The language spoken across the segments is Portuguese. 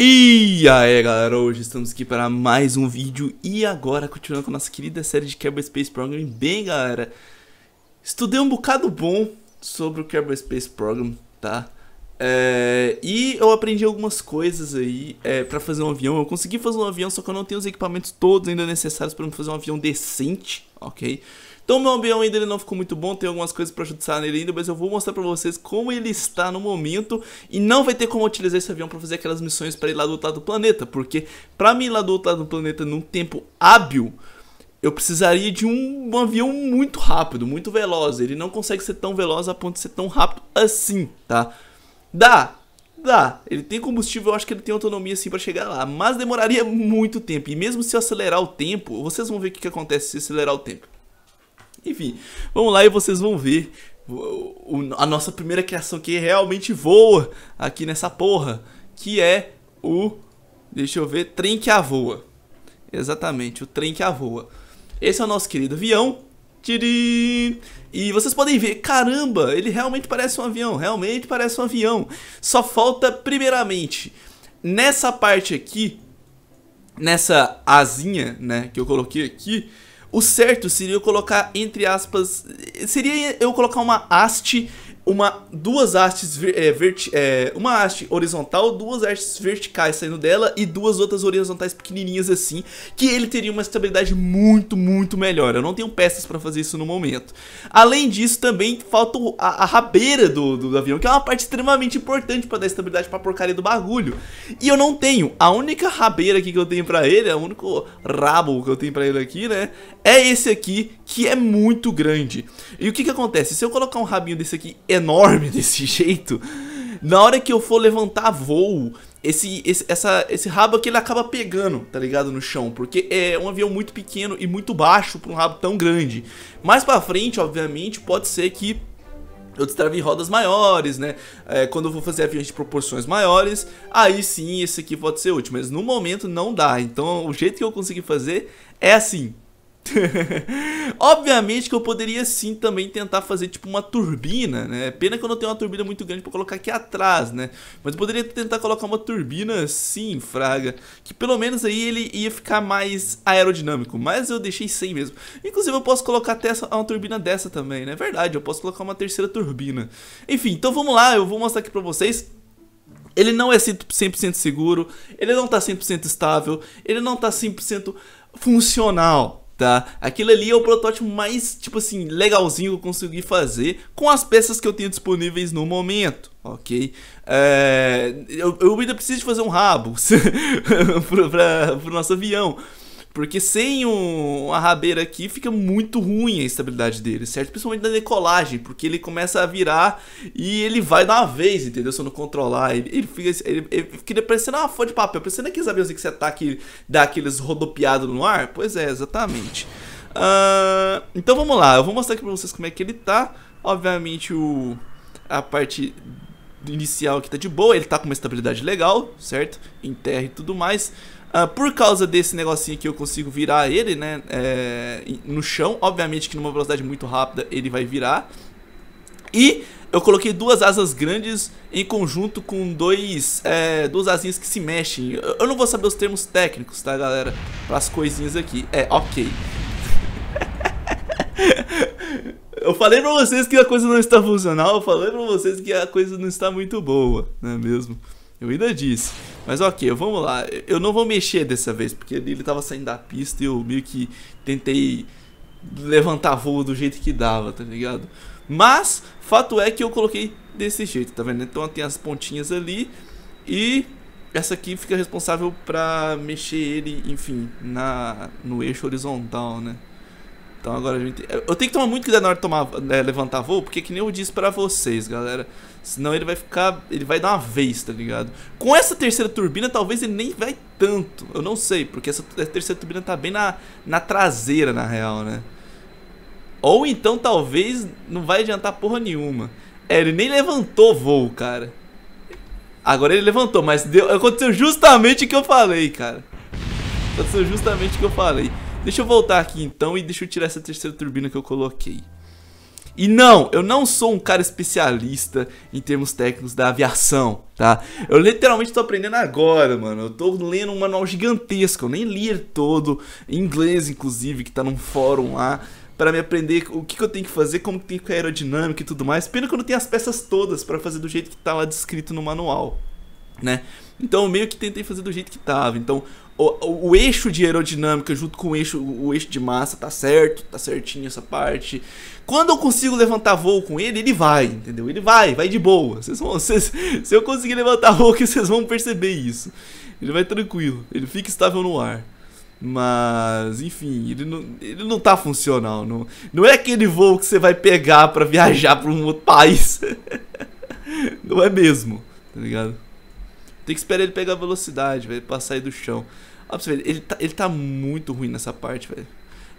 E aí galera, hoje estamos aqui para mais um vídeo e agora continuando com a nossa querida série de Kerbal Space Program Bem galera, estudei um bocado bom sobre o Kerbal Space Program, tá? É, e eu aprendi algumas coisas aí é, para fazer um avião, eu consegui fazer um avião, só que eu não tenho os equipamentos todos ainda necessários para fazer um avião decente, ok? Então meu avião ainda ele não ficou muito bom, tem algumas coisas para ajustar nele ainda, mas eu vou mostrar para vocês como ele está no momento e não vai ter como utilizar esse avião para fazer aquelas missões para ir lá do outro lado do planeta, porque para mim ir lá do outro lado do planeta num tempo hábil, eu precisaria de um, um, avião muito rápido, muito veloz. Ele não consegue ser tão veloz a ponto de ser tão rápido assim, tá? Dá, dá. Ele tem combustível, eu acho que ele tem autonomia assim para chegar lá, mas demoraria muito tempo. E mesmo se eu acelerar o tempo, vocês vão ver o que, que acontece se acelerar o tempo. Enfim, vamos lá e vocês vão ver a nossa primeira criação que realmente voa aqui nessa porra, que é o, deixa eu ver, trem que a voa. Exatamente, o trem que a voa. Esse é o nosso querido avião. Tirim! E vocês podem ver, caramba, ele realmente parece um avião, realmente parece um avião. Só falta, primeiramente, nessa parte aqui, nessa asinha, né, que eu coloquei aqui, o certo seria eu colocar entre aspas, seria eu colocar uma haste, uma duas hastes é, verti, é, uma haste horizontal, duas hastes verticais saindo dela e duas outras horizontais pequenininhas assim, que ele teria uma estabilidade muito, muito melhor. Eu não tenho peças para fazer isso no momento. Além disso, também falta a, a rabeira do, do, do avião, que é uma parte extremamente importante para dar estabilidade para porcaria do bagulho. E eu não tenho. A única rabeira aqui que eu tenho para ele, é o único rabo que eu tenho para ele aqui, né? é esse aqui que é muito grande. E o que que acontece? Se eu colocar um rabinho desse aqui enorme desse jeito, na hora que eu for levantar voo, esse, esse, essa, esse rabo aqui ele acaba pegando, tá ligado, no chão, porque é um avião muito pequeno e muito baixo para um rabo tão grande. Mais para frente, obviamente, pode ser que eu destravei rodas maiores, né? É, quando eu vou fazer aviões de proporções maiores, aí sim esse aqui pode ser útil, mas no momento não dá. Então o jeito que eu consegui fazer é assim, Obviamente que eu poderia sim também tentar fazer tipo uma turbina, né? Pena que eu não tenho uma turbina muito grande pra colocar aqui atrás, né? Mas eu poderia tentar colocar uma turbina sim, fraga. Que pelo menos aí ele ia ficar mais aerodinâmico. Mas eu deixei sem mesmo. Inclusive eu posso colocar até uma turbina dessa também, né? É verdade, eu posso colocar uma terceira turbina. Enfim, então vamos lá, eu vou mostrar aqui pra vocês. Ele não é 100% seguro, ele não tá 100% estável, ele não tá 100% funcional tá? Aquilo ali é o protótipo mais, tipo assim, legalzinho que eu consegui fazer com as peças que eu tenho disponíveis no momento, ok? É, eu, eu, ainda preciso fazer um rabo para o nosso avião, porque sem um, rabeira aqui fica muito ruim a estabilidade dele, certo? Principalmente na decolagem, porque ele começa a virar e ele vai dar uma vez, entendeu? Se eu não controlar, ele, ele fica ele, ele fica parecendo uma folha de papel, parecendo aqueles aviões que você ataca tá e dá aqueles rodopiados no ar. Pois é, exatamente. Uh, então vamos lá, eu vou mostrar aqui pra vocês como é que ele tá. Obviamente o, a parte inicial aqui tá de boa, ele tá com uma estabilidade legal, certo? Em terra e tudo mais. Uh, por causa desse negocinho que eu consigo virar ele, né, é, no chão. Obviamente que numa velocidade muito rápida ele vai virar. E eu coloquei duas asas grandes em conjunto com dois, é, duas asinhas que se mexem. Eu, eu não vou saber os termos técnicos, tá, galera? Para as coisinhas aqui. É, ok. eu falei pra vocês que a coisa não está funcional, eu falei pra vocês que a coisa não está muito boa, não é mesmo? Eu ainda disse. Mas ok, vamos lá. Eu não vou mexer dessa vez, porque ele tava saindo da pista e eu meio que tentei levantar voo do jeito que dava, tá ligado? Mas, fato é que eu coloquei desse jeito, tá vendo? Então tem as pontinhas ali e essa aqui fica responsável pra mexer ele, enfim, na, no eixo horizontal, né? Então agora a gente. Eu tenho que tomar muito cuidado na hora de tomar, né, levantar voo, porque que nem eu disse para vocês, galera. Senão ele vai ficar. Ele vai dar uma vez, tá ligado? Com essa terceira turbina, talvez ele nem vai tanto. Eu não sei, porque essa terceira turbina tá bem na, na traseira, na real, né? Ou então talvez não vai adiantar porra nenhuma. É, ele nem levantou voo, cara. Agora ele levantou, mas deu, aconteceu justamente o que eu falei, cara. Aconteceu justamente o que eu falei. Deixa eu voltar aqui então e deixa eu tirar essa terceira turbina que eu coloquei. E não, eu não sou um cara especialista em termos técnicos da aviação, tá? Eu literalmente tô aprendendo agora, mano. Eu tô lendo um manual gigantesco, eu nem li ele todo, em inglês inclusive, que tá num fórum lá, para me aprender o que, que, eu tenho que fazer, como que tem que é aerodinâmica e tudo mais. Pena que eu não tenho as peças todas para fazer do jeito que tá lá descrito no manual né? Então eu meio que tentei fazer do jeito que tava. Então o, o, o, eixo de aerodinâmica junto com o eixo, o eixo de massa tá certo, tá certinho essa parte. Quando eu consigo levantar voo com ele, ele vai, entendeu? Ele vai, vai de boa. Vocês vão, vocês, se eu conseguir levantar voo vocês vão perceber isso. Ele vai tranquilo, ele fica estável no ar. Mas, enfim, ele não, ele não tá funcional. Não, não é aquele voo que você vai pegar para viajar para um outro país. não é mesmo, tá ligado? Tem que esperar ele pegar velocidade, velho, pra sair do chão. Olha pra você ver, ele tá, ele tá muito ruim nessa parte, velho.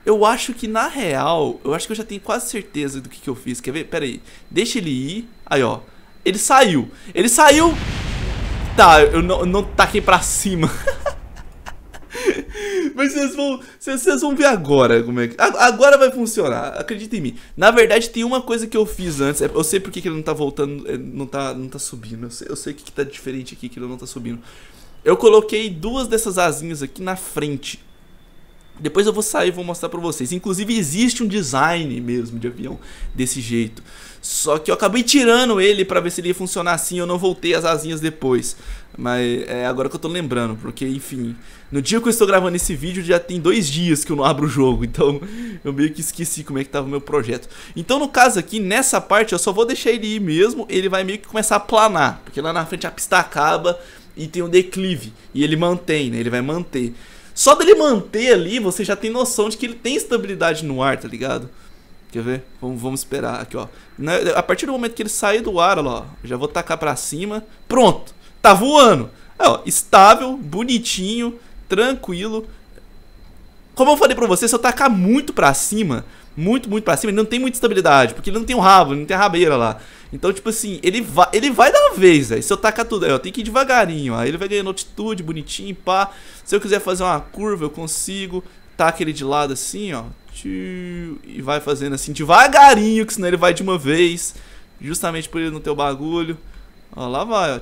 Eu acho que, na real, eu acho que eu já tenho quase certeza do que, que eu fiz. Quer ver? Pera aí. Deixa ele ir. Aí, ó. Ele saiu. Ele saiu. Tá, eu não, não taquei pra cima. Mas vocês vão, vocês vão ver agora como é que. Agora vai funcionar, acredita em mim. Na verdade, tem uma coisa que eu fiz antes. Eu sei porque que ele não tá voltando, eh, não tá, não tá subindo. Eu sei, eu sei que, que tá diferente aqui, que ele não tá subindo. Eu coloquei duas dessas asinhas aqui na frente. Depois eu vou sair e vou mostrar pra vocês. Inclusive, existe um design mesmo de avião desse jeito. Só que eu acabei tirando ele para ver se ele ia funcionar assim. Eu não voltei as asinhas depois. Mas é agora que eu tô lembrando, porque enfim. No dia que eu estou gravando esse vídeo, já tem dois dias que eu não abro o jogo. Então eu meio que esqueci como é que tava o meu projeto. Então no caso aqui, nessa parte, eu só vou deixar ele ir mesmo. Ele vai meio que começar a planar. Porque lá na frente a pista acaba e tem um declive. E ele mantém, né? Ele vai manter. Só dele manter ali, você já tem noção de que ele tem estabilidade no ar, tá ligado? Quer ver? Vamos, vamos esperar aqui, ó. Na, a partir do momento que ele sair do ar, ó, já vou tacar para cima. Pronto! Tá voando! É, ó, estável, bonitinho, tranquilo. Como eu falei pra você, se eu tacar muito pra cima, muito, muito pra cima, ele não tem muita estabilidade, porque ele não tem um rabo, não tem a rabeira lá. Então, tipo assim, ele vai, ele vai dar uma vez, velho. Se eu tacar tudo, eu é, tenho que ir devagarinho, aí ele vai ganhando altitude, bonitinho, pá. Se eu quiser fazer uma curva, eu consigo. Taca ele de lado assim, ó e vai fazendo assim devagarinho, que senão ele vai de uma vez, justamente por ele não ter o bagulho. Ó, lá vai, ó,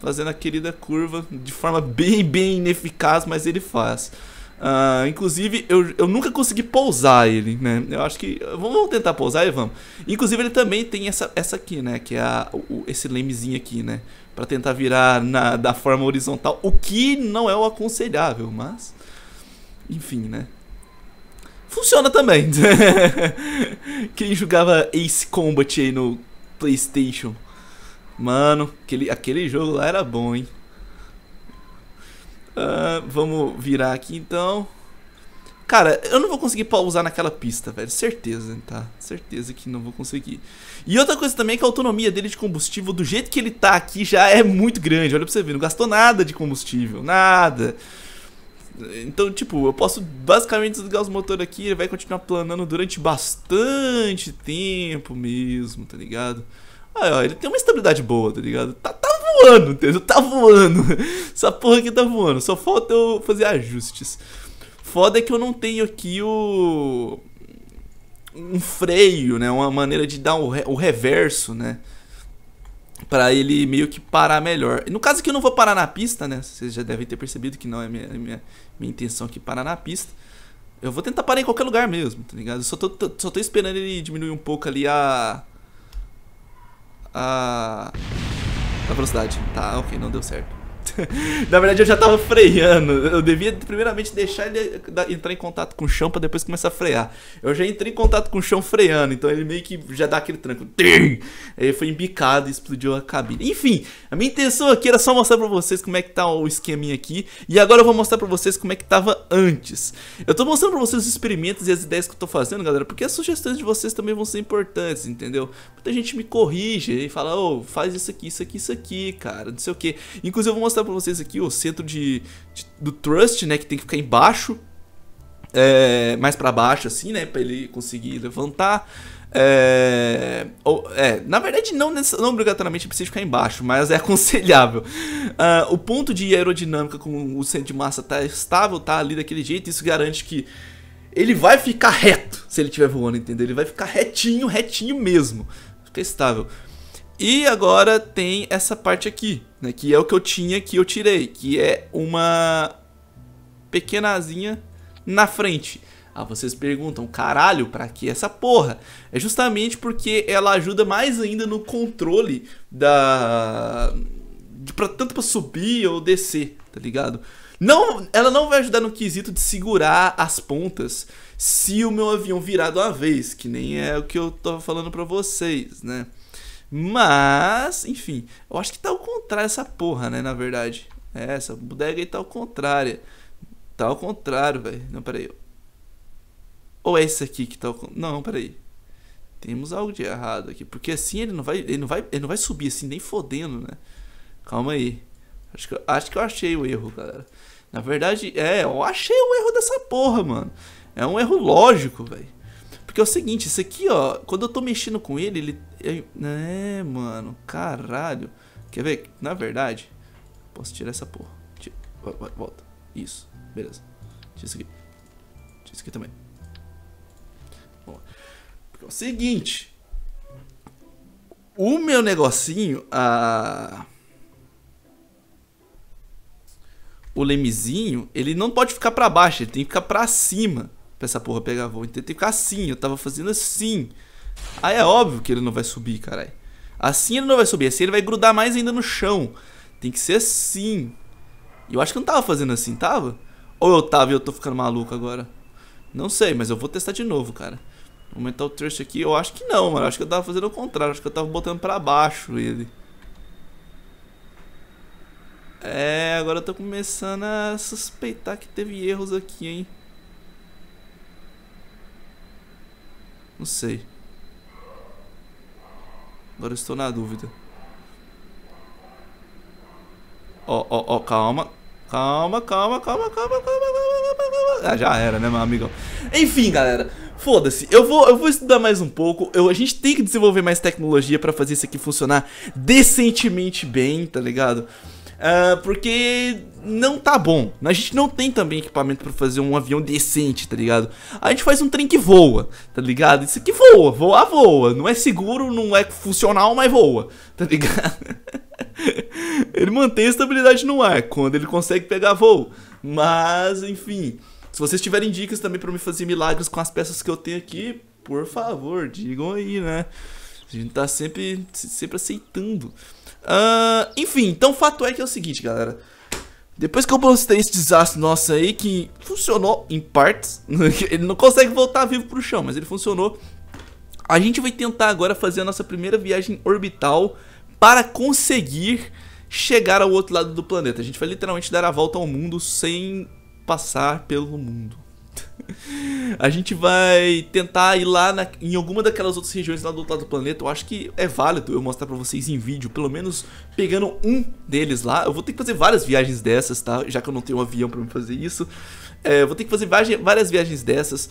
fazendo a querida curva de forma bem, bem ineficaz, mas ele faz. Uh, inclusive, eu, eu nunca consegui pousar ele, né? Eu acho que. Vamos tentar pousar e vamos. Inclusive, ele também tem essa, essa aqui, né? Que é a, o, esse lemezinho aqui, né? Pra tentar virar na, da forma horizontal, o que não é o aconselhável, mas. Enfim, né? funciona também. Quem jogava Ace Combat aí no PlayStation? Mano, aquele, aquele jogo lá era bom, hein? Uh, vamos virar aqui então. Cara, eu não vou conseguir pausar naquela pista, velho. Certeza, tá? Certeza que não vou conseguir. E outra coisa também é que a autonomia dele de combustível, do jeito que ele tá aqui, já é muito grande. Olha pra você ver, não gastou nada de combustível. Nada. Então, tipo, eu posso basicamente desligar os motores aqui, ele vai continuar planando durante bastante tempo mesmo, tá ligado? Aí, ó, ele tem uma estabilidade boa, tá ligado? Tá, tá voando, entendeu? Tá voando. Essa porra aqui tá voando. Só falta eu fazer ajustes. Foda é que eu não tenho aqui o. Um freio, né? Uma maneira de dar o, re... o reverso, né? Pra ele meio que parar melhor. No caso que eu não vou parar na pista, né? Vocês já devem ter percebido que não é minha, minha, minha intenção aqui é parar na pista. Eu vou tentar parar em qualquer lugar mesmo, tá ligado? Eu só tô, tô, só tô esperando ele diminuir um pouco ali a... A... A velocidade. Tá, ok, não deu certo. Na verdade, eu já tava freando. Eu devia, primeiramente, deixar ele entrar em contato com o chão pra depois começar a frear. Eu já entrei em contato com o chão freando, então ele meio que já dá aquele tranco. Aí foi embicado e explodiu a cabine. Enfim, a minha intenção aqui era só mostrar pra vocês como é que tá o esqueminha aqui. E agora eu vou mostrar pra vocês como é que tava antes. Eu tô mostrando pra vocês os experimentos e as ideias que eu tô fazendo, galera, porque as sugestões de vocês também vão ser importantes, entendeu? Muita gente me corrige e fala, ô, oh, faz isso aqui, isso aqui, isso aqui, cara, não sei o que. Inclusive eu vou mostrar mostrar pra vocês aqui o centro de, de do thrust, né? Que tem que ficar embaixo, é, mais para baixo, assim, né? Pra ele conseguir levantar. É, ou, é, na verdade, não, não obrigatoriamente precisa ficar embaixo, mas é aconselhável. Uh, o ponto de aerodinâmica com o centro de massa tá estável, tá ali daquele jeito, isso garante que ele vai ficar reto se ele estiver voando, entendeu? Ele vai ficar retinho, retinho mesmo. Fica estável. E agora tem essa parte aqui, né, que é o que eu tinha que eu tirei, que é uma pequena asinha na frente. Ah, vocês perguntam, caralho, pra que essa porra? É justamente porque ela ajuda mais ainda no controle da. De, pra, tanto pra subir ou descer, tá ligado? Não, ela não vai ajudar no quesito de segurar as pontas se o meu avião virar de uma vez, que nem é o que eu tô falando pra vocês, né? Mas, enfim, eu acho que tá ao contrário essa porra, né? Na verdade. É, essa bodega aí tá ao contrário. Tá ao contrário, velho. Não, peraí. Ou é esse aqui que tá ao contrário. Não, peraí. Temos algo de errado aqui. Porque assim ele não vai. Ele não vai, ele não vai subir assim, nem fodendo, né? Calma aí. Acho que, acho que eu achei o erro, galera. Na verdade, é, eu achei o erro dessa porra, mano. É um erro lógico, velho. Porque é o seguinte, isso aqui, ó, quando eu tô mexendo com ele, ele... é, mano, caralho. Quer ver? Na verdade, posso tirar essa porra. Tira, volta. Isso, beleza. Tira isso aqui. Tira isso aqui também. Bom, porque é o seguinte... O meu negocinho, a... O lemezinho, ele não pode ficar pra baixo, ele tem que ficar pra cima pra essa porra pegar voo. Então tem que ficar assim, eu tava fazendo assim. Aí é óbvio que ele não vai subir, caralho. Assim ele não vai subir, assim ele vai grudar mais ainda no chão. Tem que ser assim. Eu acho que eu não tava fazendo assim, tava? Ou eu tava e eu tô ficando maluco agora? Não sei, mas eu vou testar de novo, cara. Vou aumentar o thrust aqui. Eu acho que não, mano. Eu acho que eu tava fazendo o contrário. Eu acho que eu tava botando pra baixo ele. É, agora eu tô começando a suspeitar que teve erros aqui, hein. Não sei. Agora estou na dúvida. Ó, ó, ó, calma. Calma, calma, calma, calma, calma, calma, calma, calma. Ah, já era, né, meu amigo? Enfim, galera. Foda-se, eu vou, eu vou estudar mais um pouco. Eu, a gente tem que desenvolver mais tecnologia para fazer isso aqui funcionar decentemente bem, tá ligado? Uh, porque não tá bom. A gente não tem também equipamento para fazer um avião decente, tá ligado? A gente faz um trem que voa, tá ligado? Isso aqui voa, voa, voa. Não é seguro, não é funcional, mas voa, tá ligado? ele mantém a estabilidade no ar quando ele consegue pegar voo. Mas, enfim. Se vocês tiverem dicas também para me fazer milagres com as peças que eu tenho aqui, por favor, digam aí, né? A gente tá sempre, sempre aceitando. Uh, enfim, então o fato é que é o seguinte, galera. Depois que eu postei esse desastre nosso aí, que funcionou em partes, ele não consegue voltar vivo pro chão, mas ele funcionou. A gente vai tentar agora fazer a nossa primeira viagem orbital para conseguir chegar ao outro lado do planeta. A gente vai literalmente dar a volta ao mundo sem passar pelo mundo. A gente vai tentar ir lá na, em alguma daquelas outras regiões lá do outro lado do planeta. Eu acho que é válido eu mostrar pra vocês em vídeo, pelo menos pegando um deles lá. Eu vou ter que fazer várias viagens dessas, tá? Já que eu não tenho um avião pra me fazer isso. É, eu vou ter que fazer várias viagens dessas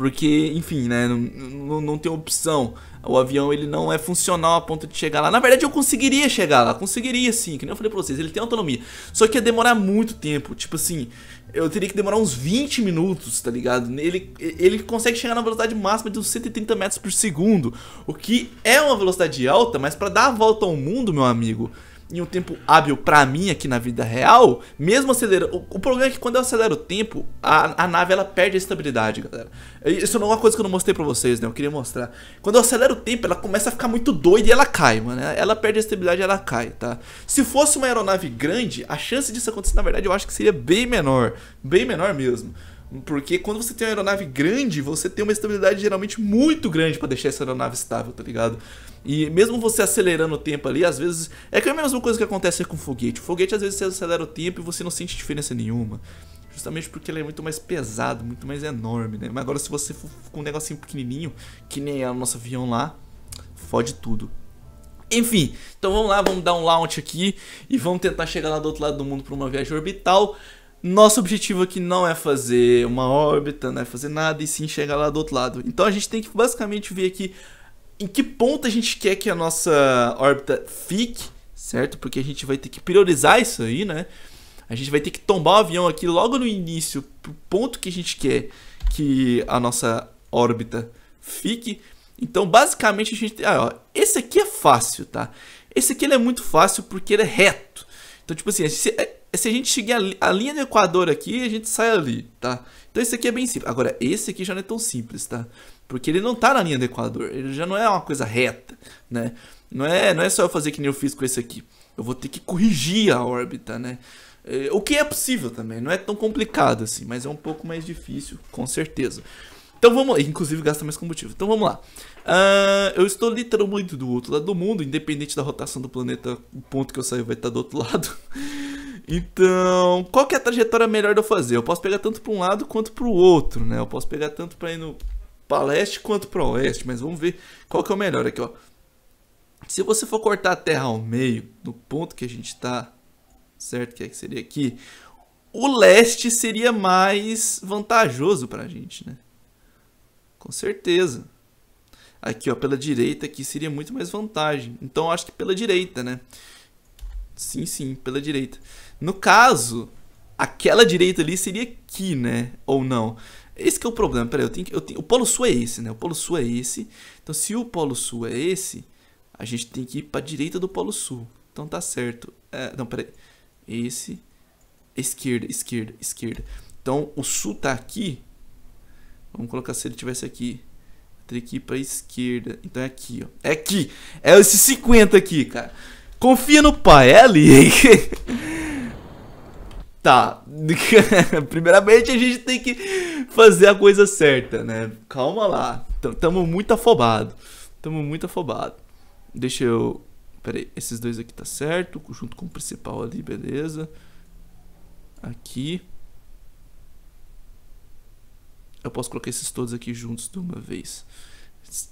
porque, enfim, né, não, não, tem opção. O avião ele não é funcional a ponto de chegar lá. Na verdade, eu conseguiria chegar lá, conseguiria sim, que nem eu falei pra vocês, ele tem autonomia. Só que ia demorar muito tempo, tipo assim, eu teria que demorar uns 20 minutos, tá ligado? Ele, ele consegue chegar na velocidade máxima de uns 130 metros por segundo, o que é uma velocidade alta, mas para dar a volta ao mundo, meu amigo, em um tempo hábil para mim aqui na vida real, mesmo acelerando. O, o, problema é que quando eu acelero o tempo, a, a nave ela perde a estabilidade, galera. Isso não é uma coisa que eu não mostrei pra vocês, né? Eu queria mostrar. Quando eu acelero o tempo, ela começa a ficar muito doida e ela cai, mano. Ela perde a estabilidade e ela cai, tá? Se fosse uma aeronave grande, a chance disso acontecer, na verdade, eu acho que seria bem menor. Bem menor mesmo. Porque quando você tem uma aeronave grande, você tem uma estabilidade geralmente muito grande para deixar essa aeronave estável, tá ligado? E mesmo você acelerando o tempo ali, às vezes. É que é a mesma coisa que acontece com o foguete. O foguete, às vezes, você acelera o tempo e você não sente diferença nenhuma. Justamente porque ele é muito mais pesado, muito mais enorme, né? Mas agora, se você for com um negocinho pequenininho, que nem é o nosso avião lá, fode tudo. Enfim, então vamos lá, vamos dar um launch aqui e vamos tentar chegar lá do outro lado do mundo para uma viagem orbital. Nosso objetivo aqui não é fazer uma órbita, não é fazer nada, e sim chegar lá do outro lado. Então a gente tem que basicamente ver aqui em que ponto a gente quer que a nossa órbita fique, certo? Porque a gente vai ter que priorizar isso aí, né? A gente vai ter que tombar o avião aqui logo no início, pro ponto que a gente quer que a nossa órbita fique. Então, basicamente, a gente tem... Ah, ó, esse aqui é fácil, tá? Esse aqui ele é muito fácil porque ele é reto. Então, tipo assim, se, é, se a gente seguir a, a, linha do Equador aqui, a gente sai ali, tá? Então, esse aqui é bem simples. Agora, esse aqui já não é tão simples, tá? Porque ele não tá na linha do Equador. Ele já não é uma coisa reta, né? Não é, não é só eu fazer que nem eu fiz com esse aqui. Eu vou ter que corrigir a órbita, né? É, o que é possível também, não é tão complicado assim, mas é um pouco mais difícil, com certeza. Então vamos lá, inclusive gasta mais combustível. Então vamos lá. Uh, eu estou literalmente do outro lado do mundo, independente da rotação do planeta, o ponto que eu saio vai estar do outro lado. Então, qual que é a trajetória melhor de eu fazer? Eu posso pegar tanto para um lado quanto para o outro, né? Eu posso pegar tanto para ir no para leste quanto para oeste, mas vamos ver qual que é o melhor aqui, ó. Se você for cortar a Terra ao meio, no ponto que a gente está, certo? Que, é que seria aqui, o leste seria mais vantajoso para a gente, né? Com certeza. Aqui, ó, pela direita aqui seria muito mais vantagem. Então, acho que pela direita, né? Sim, sim, pela direita. No caso, aquela direita ali seria aqui, né? Ou não? Esse que é o problema. Peraí, eu tenho, que, eu tenho, o polo sul é esse, né? O polo sul é esse. Então, se o polo sul é esse, a gente tem que ir para direita do polo sul. Então, tá certo. É, não, peraí. Esse. Esquerda, esquerda, esquerda. Então, o sul tá aqui. Vamos colocar se ele tivesse aqui. Teria que ir pra esquerda. Então, é aqui, ó. É aqui. É esse 50 aqui, cara. Confia no pai. É ali, hein? Tá, primeiramente a gente tem que fazer a coisa certa, né? Calma lá, tamo muito afobado, tamo muito afobado. Deixa eu... Peraí, esses dois aqui tá certo, junto com o principal ali, beleza. Aqui. Eu posso colocar esses todos aqui juntos de uma vez.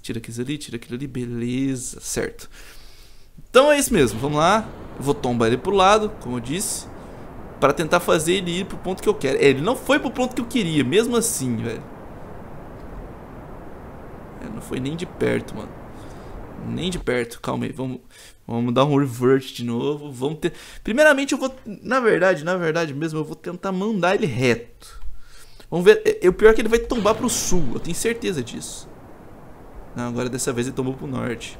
Tira aqueles ali, tira aquele ali, beleza, certo. Então é isso mesmo, vamos lá. vou tombar ele pro lado, como eu disse para tentar fazer ele ir pro ponto que eu quero. É, ele não foi pro ponto que eu queria, mesmo assim, velho. É, não foi nem de perto, mano. Nem de perto. Calma aí, vamos, vamos dar um revert de novo. Vamos ter... Primeiramente, eu vou... Na verdade, na verdade mesmo, eu vou tentar mandar ele reto. Vamos ver. É, é, o pior é que ele vai tombar pro sul, eu tenho certeza disso. Não, agora dessa vez ele tombou pro norte.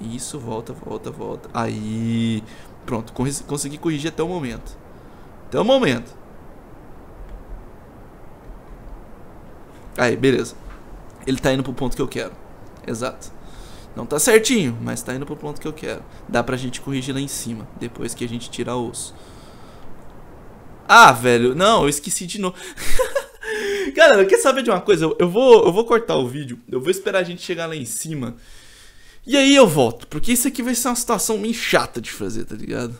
Isso, volta, volta, volta. Aí, pronto, consegui corrigir até o momento. Até o momento. Aí, beleza. Ele tá indo pro ponto que eu quero. Exato. Não tá certinho, mas tá indo pro ponto que eu quero. Dá pra gente corrigir lá em cima, depois que a gente tirar o osso. Ah, velho, não, eu esqueci de novo. Galera, quer saber de uma coisa? Eu, eu, vou, eu vou cortar o vídeo, eu vou esperar a gente chegar lá em cima e aí eu volto, porque isso aqui vai ser uma situação meio chata de fazer, tá ligado?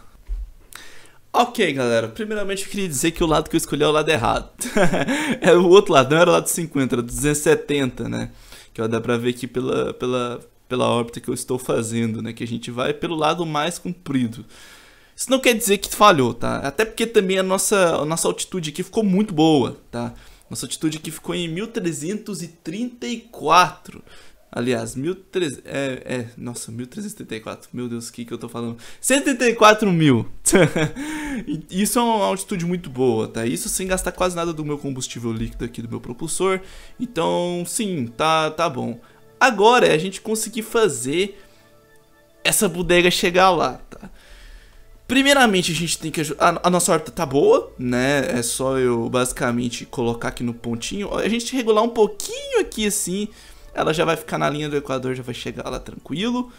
Ok, galera. Primeiramente eu queria dizer que o lado que eu escolhi é o lado errado. era é o outro lado, não era o lado 50, era o 270, né? Que ó, dá pra ver aqui pela, pela, pela órbita que eu estou fazendo, né? Que a gente vai pelo lado mais comprido. Isso não quer dizer que falhou, tá? Até porque também a nossa, a nossa altitude aqui ficou muito boa, tá? Nossa altitude aqui ficou em 1334. Aliás, 1300. É, é, nossa, 1334. Meu Deus, o que, que eu tô falando? 134 mil! Isso é uma altitude muito boa, tá? Isso sem gastar quase nada do meu combustível líquido aqui do meu propulsor. Então, sim, tá, tá bom. Agora é a gente conseguir fazer essa bodega chegar lá, tá? Primeiramente, a gente tem que ajudar. A nossa horta tá boa, né? É só eu basicamente colocar aqui no pontinho. A gente regular um pouquinho aqui assim ela já vai ficar na linha do Equador, já vai chegar lá tranquilo.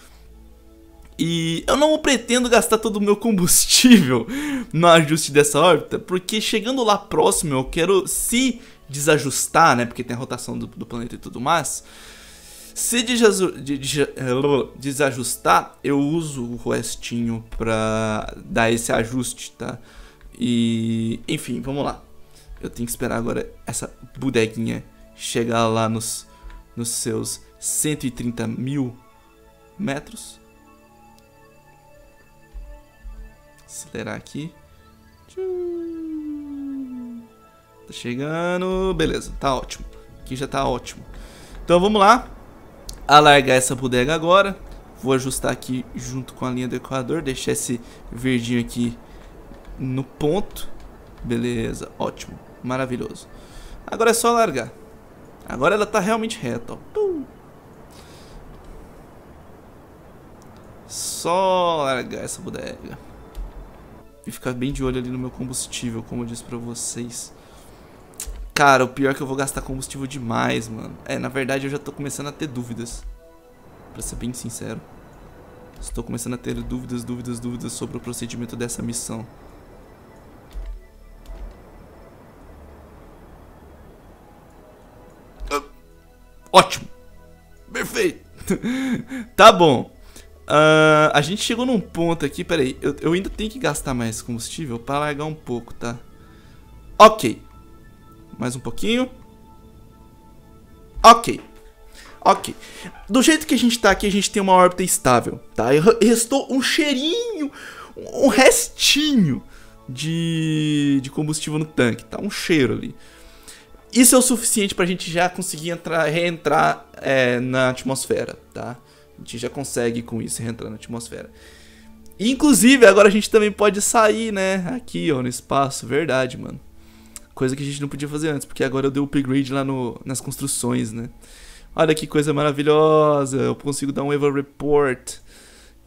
E eu não pretendo gastar todo o meu combustível no ajuste dessa órbita, porque chegando lá próximo eu quero se desajustar, né? Porque tem a rotação do, do planeta e tudo mais. Se desajustar, eu uso o restinho pra dar esse ajuste, tá? E, enfim, vamos lá. Eu tenho que esperar agora essa bodeguinha chegar lá nos nos seus 130 mil metros. Acelerar aqui. Tá chegando. Beleza, tá ótimo. Aqui já tá ótimo. Então vamos lá. Alargar essa bodega agora. Vou ajustar aqui junto com a linha do Equador. Deixar esse verdinho aqui no ponto. Beleza, ótimo. Maravilhoso. Agora é só largar. Agora ela tá realmente reta, ó. Pum. Só largar essa bodega. E ficar bem de olho ali no meu combustível, como eu disse pra vocês. Cara, o pior é que eu vou gastar combustível demais, mano. É, na verdade eu já tô começando a ter dúvidas. Pra ser bem sincero. Estou começando a ter dúvidas, dúvidas, dúvidas sobre o procedimento dessa missão. Ótimo. Perfeito. tá bom. Uh, a gente chegou num ponto aqui. Peraí, eu, eu ainda tenho que gastar mais combustível para largar um pouco, tá? Ok. Mais um pouquinho. Ok. Ok. Do jeito que a gente tá aqui, a gente tem uma órbita estável, tá? Restou um cheirinho, um restinho de, de combustível no tanque, tá? Um cheiro ali. Isso é o suficiente pra gente já conseguir entrar, reentrar é, na atmosfera, tá? A gente já consegue com isso reentrar na atmosfera. Inclusive, agora a gente também pode sair, né? Aqui, ó, no espaço. Verdade, mano. Coisa que a gente não podia fazer antes, porque agora eu dei o upgrade lá no, nas construções, né? Olha que coisa maravilhosa. Eu consigo dar um Eva Report.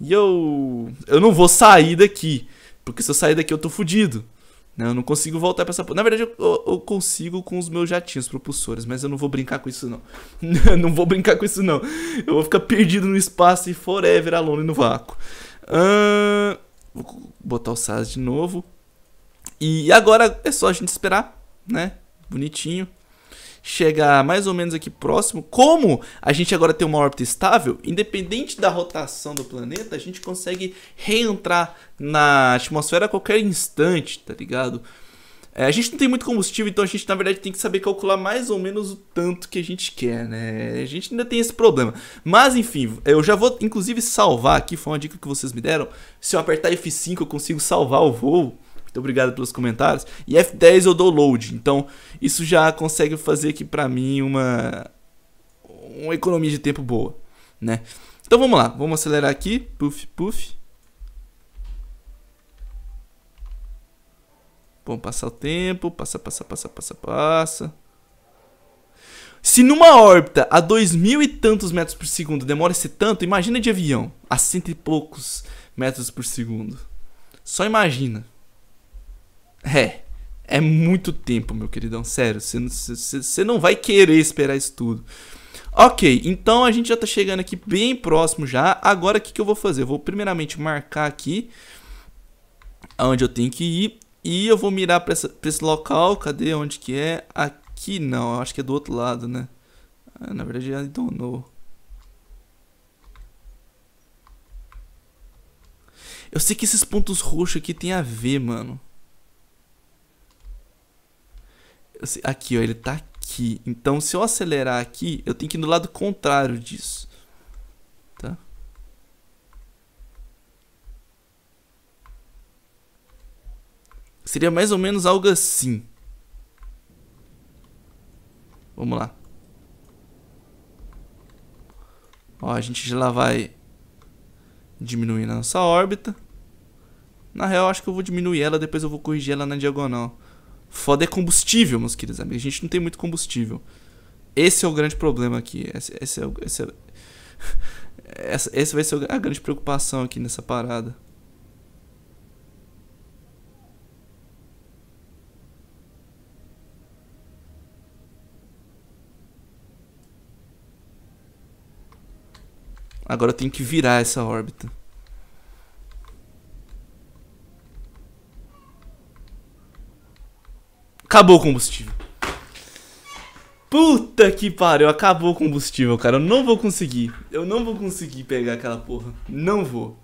Yo! Eu não vou sair daqui. Porque se eu sair daqui eu tô fudido. Né? Eu não consigo voltar pra essa. Na verdade, eu, eu, consigo com os meus jatinhos propulsores, mas eu não vou brincar com isso, não. não vou brincar com isso, não. Eu vou ficar perdido no espaço e forever alone no vácuo. Uh... Vou botar o SAS de novo. E agora é só a gente esperar, né? Bonitinho chega mais ou menos aqui próximo. Como a gente agora tem uma órbita estável, independente da rotação do planeta, a gente consegue reentrar na atmosfera a qualquer instante, tá ligado? É, a gente não tem muito combustível, então a gente, na verdade, tem que saber calcular mais ou menos o tanto que a gente quer, né? A gente ainda tem esse problema. Mas, enfim, eu já vou, inclusive, salvar aqui. Foi uma dica que vocês me deram. Se eu apertar F5, eu consigo salvar o voo. Muito obrigado pelos comentários. E F10 eu dou load. Então, isso já consegue fazer aqui para mim uma uma economia de tempo boa, né? Então vamos lá, vamos acelerar aqui, puff, puff. Vamos passar o tempo, passa, passa, passa, passa, passa. Se numa órbita a dois mil e tantos metros por segundo demora esse tanto, imagina de avião a cento e poucos metros por segundo. Só imagina. É. É muito tempo, meu queridão. Sério, você não vai querer esperar isso tudo. Ok, então a gente já tá chegando aqui bem próximo já. Agora o que, que eu vou fazer? Eu vou primeiramente marcar aqui aonde eu tenho que ir. E eu vou mirar pra, essa, pra esse local. Cadê? Onde que é? Aqui não, eu acho que é do outro lado, né? Ah, na verdade, I don't Eu sei que esses pontos roxos aqui tem a ver, mano. Assim, aqui, ó, ele tá aqui. Então, se eu acelerar aqui, eu tenho que ir do lado contrário disso. Tá? Seria mais ou menos algo assim. Vamos lá. Ó, a gente já lá vai diminuindo a nossa órbita. Na real, acho que eu vou diminuir ela, depois eu vou corrigir ela na diagonal. Foda é combustível, meus queridos amigos. A gente não tem muito combustível. Esse é o grande problema aqui. Esse, esse é o. Esse, é... essa, esse vai ser a grande preocupação aqui nessa parada. Agora eu tenho que virar essa órbita. Acabou o combustível. Puta que pariu, acabou o combustível, cara. Eu não vou conseguir. Eu não vou conseguir pegar aquela porra. Não vou.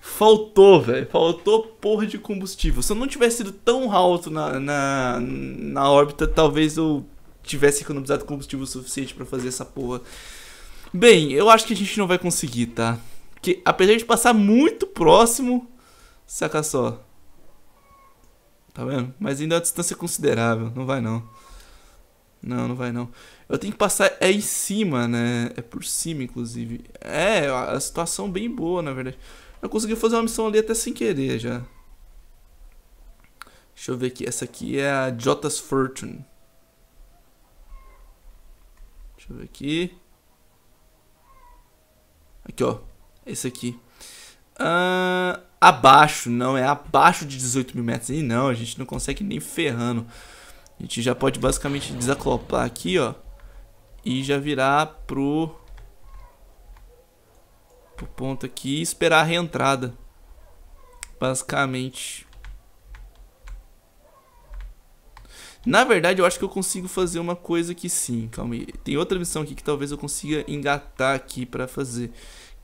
Faltou, velho. Faltou porra de combustível. Se eu não tivesse sido tão alto na, na, na órbita, talvez eu tivesse economizado combustível suficiente para fazer essa porra. Bem, eu acho que a gente não vai conseguir, tá? Porque apesar de passar muito próximo, saca só. Tá vendo? Mas ainda é uma distância considerável. Não vai não. Não, não vai não. Eu tenho que passar. É em cima, né? É por cima, inclusive. É, a situação bem boa, na verdade. Eu consegui fazer uma missão ali até sem querer já. Deixa eu ver aqui. Essa aqui é a Jota's Fortune. Deixa eu ver aqui. Aqui, ó. Esse aqui. Uh, abaixo, não, é abaixo de 18 mil metros. E não, a gente não consegue nem ferrando. A gente já pode basicamente desacoplar aqui, ó. E já virar pro... Pro ponto aqui e esperar a reentrada. Basicamente. Na verdade, eu acho que eu consigo fazer uma coisa que sim. Calma aí. Tem outra missão aqui que talvez eu consiga engatar aqui pra fazer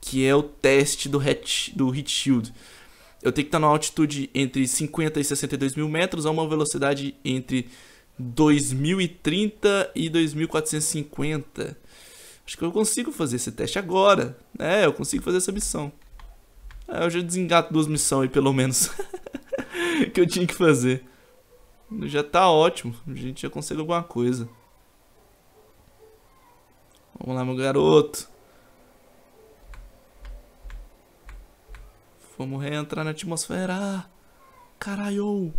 que é o teste do, Hatch do heat shield. Eu tenho que estar na altitude entre 50 e 62 mil metros a uma velocidade entre 2030 e 2450. Acho que eu consigo fazer esse teste agora. É, eu consigo fazer essa missão. É, eu já desengato duas missões aí, pelo menos. que eu tinha que fazer. Já tá ótimo. A gente já consegue alguma coisa. Vamos lá, meu garoto. Vamos reentrar na atmosfera. Caralho!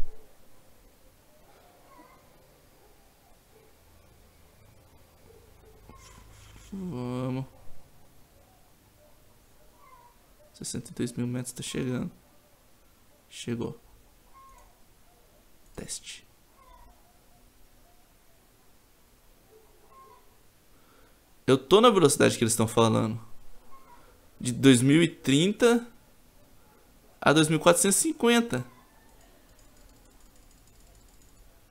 Vamos. 62 mil metros tá chegando. Chegou. Teste. Eu tô na velocidade que eles estão falando. De 2030 a 2450.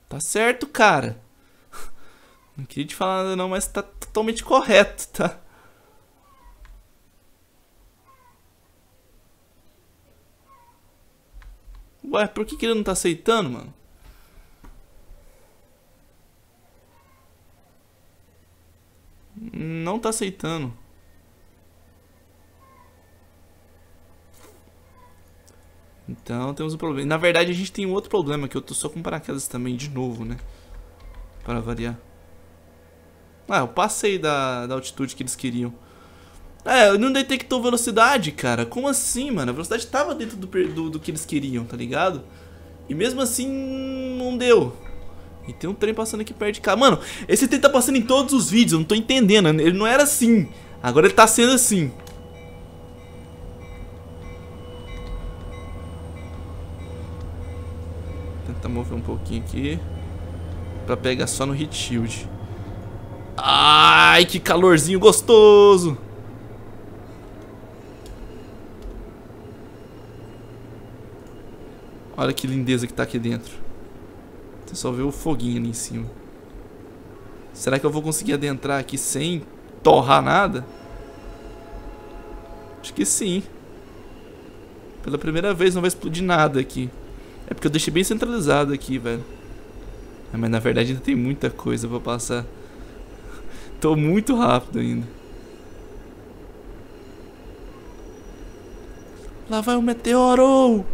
Tá certo, cara. Não queria te falar nada não, mas tá totalmente correto, tá? Ué, por que, que ele não tá aceitando, mano? Não tá aceitando. Então temos um problema. Na verdade a gente tem um outro problema, que eu tô só com paraquedas também de novo, né? Para variar. Ah, eu passei da, da altitude que eles queriam. É, não detectou velocidade, cara. Como assim, mano? A velocidade tava dentro do, do, do que eles queriam, tá ligado? E mesmo assim, não deu. E tem um trem passando aqui perto de cá. Mano, esse trem tá passando em todos os vídeos, eu não tô entendendo. Ele não era assim. Agora ele tá sendo assim. um pouquinho aqui. Pra pegar só no hit shield. Ai, que calorzinho gostoso! Olha que lindeza que tá aqui dentro. Você só vê o foguinho ali em cima. Será que eu vou conseguir adentrar aqui sem torrar nada? Acho que sim. Pela primeira vez não vai explodir nada aqui. É porque eu deixei bem centralizado aqui, velho. É, mas na verdade ainda tem muita coisa pra passar. Tô muito rápido ainda. Lá vai o meteoro!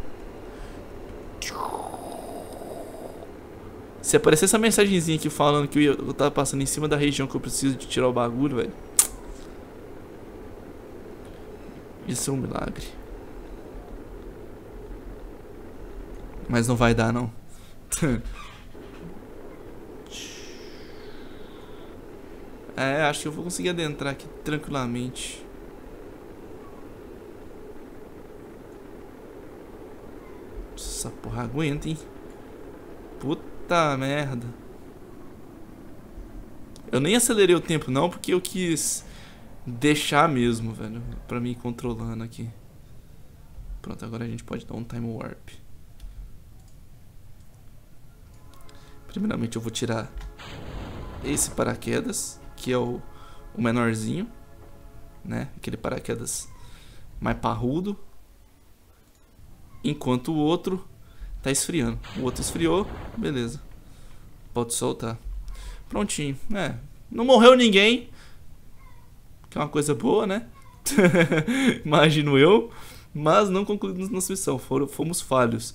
Se aparecer essa mensagenzinha aqui falando que eu tava passando em cima da região que eu preciso de tirar o bagulho, velho. Isso é um milagre. Mas não vai dar, não. é, acho que eu vou conseguir adentrar aqui tranquilamente. Essa porra aguenta, hein? Puta merda. Eu nem acelerei o tempo, não, porque eu quis deixar mesmo, velho. Pra mim controlando aqui. Pronto, agora a gente pode dar um time warp. Primeiramente eu vou tirar esse paraquedas, que é o, o menorzinho, né? Aquele paraquedas mais parrudo. Enquanto o outro tá esfriando. O outro esfriou, beleza. Pode soltar. Prontinho, é. Não morreu ninguém. Que é uma coisa boa, né? Imagino eu. Mas não concluímos nossa missão. Foram, fomos falhos.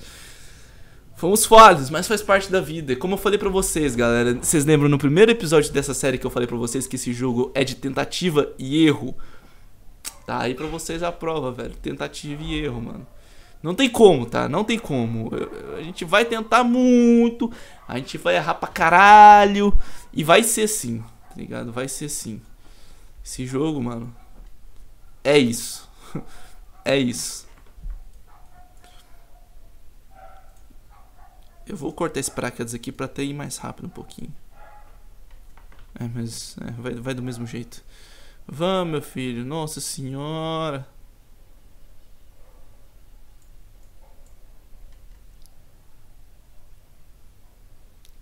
Fomos falhos, mas faz parte da vida. Como eu falei para vocês, galera, vocês lembram no primeiro episódio dessa série que eu falei para vocês que esse jogo é de tentativa e erro? Tá aí pra vocês a prova, velho. Tentativa e erro, mano. Não tem como, tá? Não tem como. A gente vai tentar muito, a gente vai errar pra caralho. E vai ser sim, tá ligado? Vai ser sim. Esse jogo, mano. É isso. É isso. Eu vou cortar esse paraquedas aqui pra até ir mais rápido um pouquinho. É, mas é, vai, vai do mesmo jeito. Vamos, meu filho. Nossa senhora.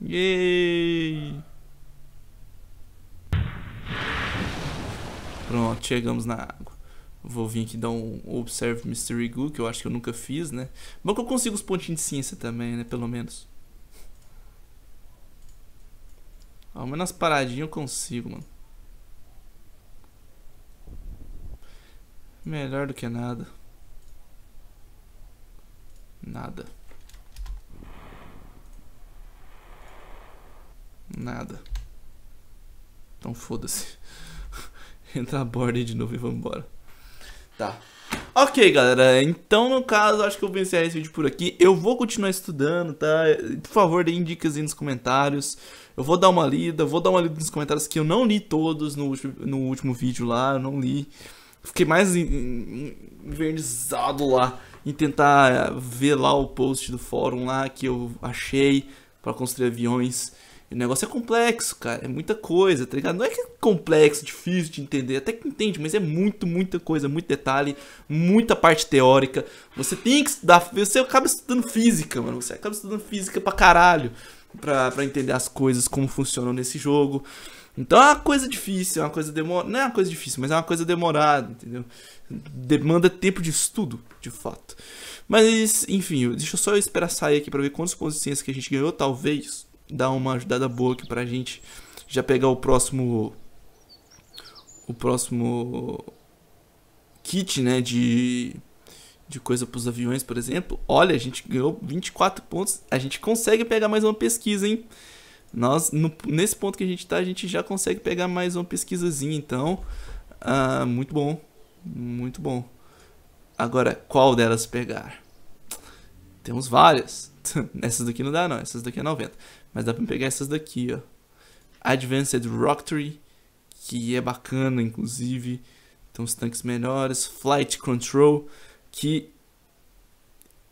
Yay! Pronto, chegamos na água. Vou vir aqui dar um Observe Mystery Goo, que eu acho que eu nunca fiz, né? Bom que eu consigo os pontinhos de ciência também, né? Pelo menos. Ao menos as paradinhas eu consigo, mano. Melhor do que nada. Nada. Nada. Então foda-se. Entra a borda de novo e vambora. Tá. Ok, galera, então no caso, acho que eu vou encerrar esse vídeo por aqui. Eu vou continuar estudando, tá? Por favor, deem dicas aí nos comentários. Eu vou dar uma lida, vou dar uma lida nos comentários que eu não li todos no, no último vídeo lá, eu não li. Fiquei mais envernizado lá em tentar eh, ver lá o post do fórum lá que eu achei para construir aviões. O negócio é complexo, cara. É muita coisa, tá ligado? Não é que é complexo, difícil de entender, até que entende, mas é muito, muita coisa, muito detalhe, muita parte teórica. Você tem que estudar. Você acaba estudando física, mano. Você acaba estudando física pra caralho. Pra, pra entender as coisas, como funcionam nesse jogo. Então é uma coisa difícil, é uma coisa demorada. Não é uma coisa difícil, mas é uma coisa demorada, entendeu? Demanda tempo de estudo, de fato. Mas, enfim, deixa eu só esperar sair aqui pra ver quantos pontos de ciência que a gente ganhou, talvez dar uma ajudada boa aqui pra gente já pegar o próximo o próximo kit, né, de de coisa para os aviões, por exemplo. Olha, a gente ganhou 24 pontos. A gente consegue pegar mais uma pesquisa, hein? Nós, no, nesse ponto que a gente está, a gente já consegue pegar mais uma pesquisazinha, então. Ah, muito bom. Muito bom. Agora, qual delas pegar? Temos várias. Essas daqui não dá, não. Essas daqui é 90. Mas dá pra pegar essas daqui, ó. Advanced Rocketry que é bacana, inclusive. Tem uns tanques melhores. Flight Control, que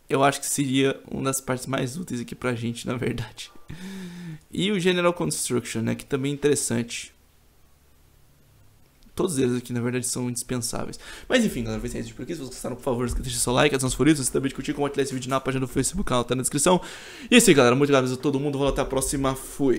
eu acho que seria uma das partes mais úteis aqui pra gente, na verdade. E o General Construction, né, que também é interessante. Todos eles aqui, na verdade, são indispensáveis. Mas enfim, galera, vai ser isso por aqui. Se vocês gostaram, por favor, deixe seu like, adicionar favoritos. Você também de curtir, compartilhar esse vídeo na página do Facebook, canal tá na descrição. E é isso aí, galera. Muito obrigado a todo mundo. Vou até a próxima. Fui.